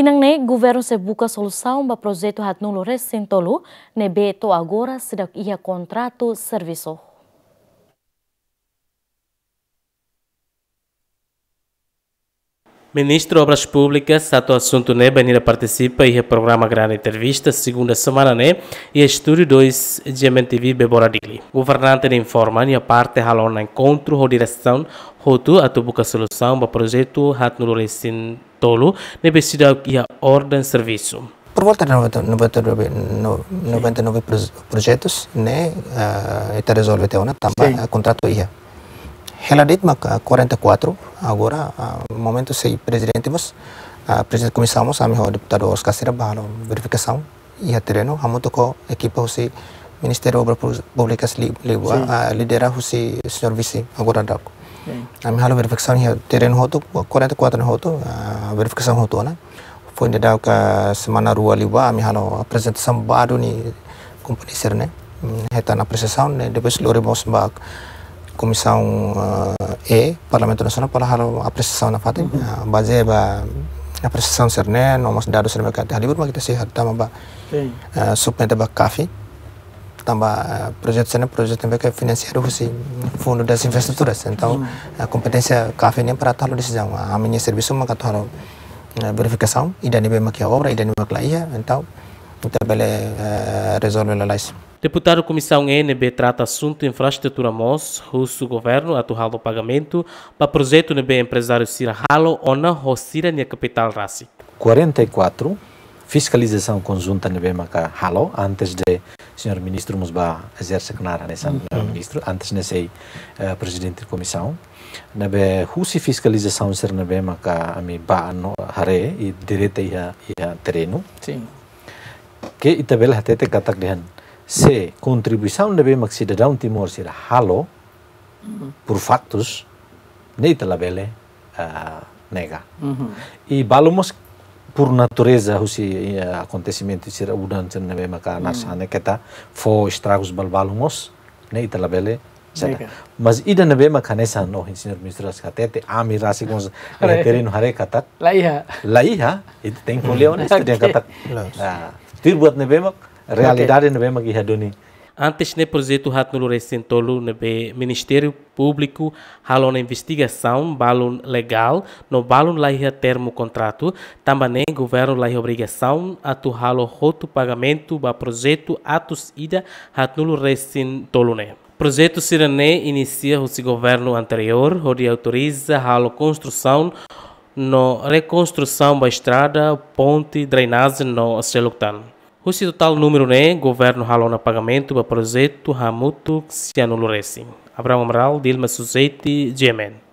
Ninangne, governo se busca solução para o projeto Hatnulo Recentolo, nebe to agora sedak ia contrato servisoh. Ministro de Obras Públicas, Sato Assunto Né, Benira participa e reprograma Grande Entrevista, segunda semana Né, e Estúdio 2 de MTV Beboradigli. Governante de informa, e a parte ralou encontro, ou direção, rotu atau buka solução para projeto hat nuloresin tolo nebesidal a ordem serviço. Por volta de 99, 99 projetos, né, uh, eh, está resolvido, né, também, contrato ia. Ela 44 agora, ah, no momento, sei presidente, mas ah, presidente, começamos a melhor deputado Oscar Serabalo, verificação e a terreno, a muito com a equipa, o Ministério da Obras Públicas Libua, a liderar o senhor vice, agora da a minha verificação é terreno roto, 44 roto, a verificação roto, né? Foi ainda a semana rua Libua, a minha apresentação baru ni companhia, né? Hum, Retan apreciação, né? depois loremos back. comissão eh, E, parlemen Nacional, para a apreciação na FATI, uhum. uh, mhm. ya, base ba apreciação serne, nomos dados serne bakati halibur ba kita sihat tambah ba uh, eh, supnete ba kafi, tambah uh, eh, projeto serne projeto mereka financiado husi fundo das infraestruturas, mhm. então a competência kafi nem para talo decisão, nah, a minha serviço maka talo uh, verificação, idane be makia obra, idane be makia ia, então kita boleh uh, resolver la Deputado Comissão NB trata assunto infraestrutura MOS, russo governo atual do pagamento para projeto NB empresário Sira Halo, ONA, Rossira, na capital Rassi. 44, fiscalização conjunta NB Maca Halo, antes de senhor ministro Musba exercer canara nesse né, uhum. ministro, antes nesse uh, eh, presidente da comissão. Nabe husi fiscalização ser nabe maka ami ba no hare i direta iha iha terreno. Sim. Que itabel hatete katak dehan. C. contribuição da BMX da Timor se da halo por factos nem te labele uh, nega uhum. e balumos por natureza husi uh, e, acontecimento se da udan se na BMX na sana keta fo estragos bal balumos nem te labele mas ida nabe ma no engineer ministras kate te ami rasi kon terin hare katak laiha laiha itu e, teng polio ne stadion katak tir buat nabe realidade okay. nebe é magi hadoni antes ne projeto hat no recentolo né, o Ministério Público halon investigação balon legal no lá laia termo contrato também né, governo laia obrigação atu halo roto pagamento ba projeto atos ida hat no recentolo ne né. Projeto Sirané inicia o seu governo anterior, onde autoriza a construção no reconstrução da estrada, ponte, drenagem no Seluctan. Rusi total número né, governo halona pagamento para projeto Hamutu Xianuluresi. Abraham Amaral, Dilma Suzeti, Yemen.